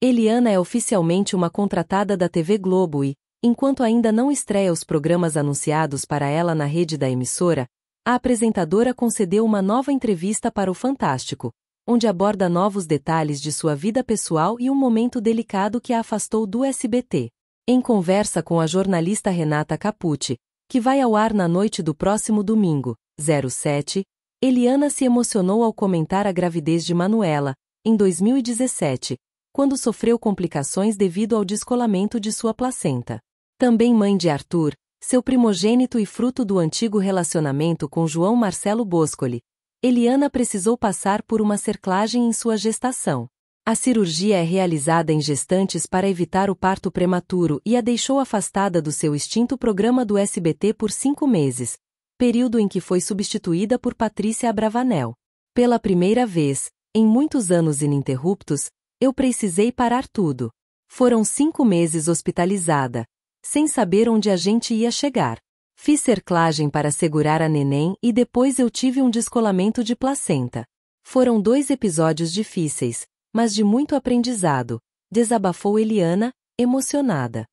Eliana é oficialmente uma contratada da TV Globo e, enquanto ainda não estreia os programas anunciados para ela na rede da emissora, a apresentadora concedeu uma nova entrevista para o Fantástico, onde aborda novos detalhes de sua vida pessoal e um momento delicado que a afastou do SBT. Em conversa com a jornalista Renata Capucci, que vai ao ar na noite do próximo domingo, 07, Eliana se emocionou ao comentar a gravidez de Manuela, em 2017, quando sofreu complicações devido ao descolamento de sua placenta. Também mãe de Arthur, seu primogênito e fruto do antigo relacionamento com João Marcelo Boscoli, Eliana precisou passar por uma cerclagem em sua gestação. A cirurgia é realizada em gestantes para evitar o parto prematuro e a deixou afastada do seu extinto programa do SBT por cinco meses, período em que foi substituída por Patrícia Abravanel. Pela primeira vez, em muitos anos ininterruptos, eu precisei parar tudo. Foram cinco meses hospitalizada, sem saber onde a gente ia chegar. Fiz cerclagem para segurar a neném e depois eu tive um descolamento de placenta. Foram dois episódios difíceis, mas de muito aprendizado, desabafou Eliana, emocionada.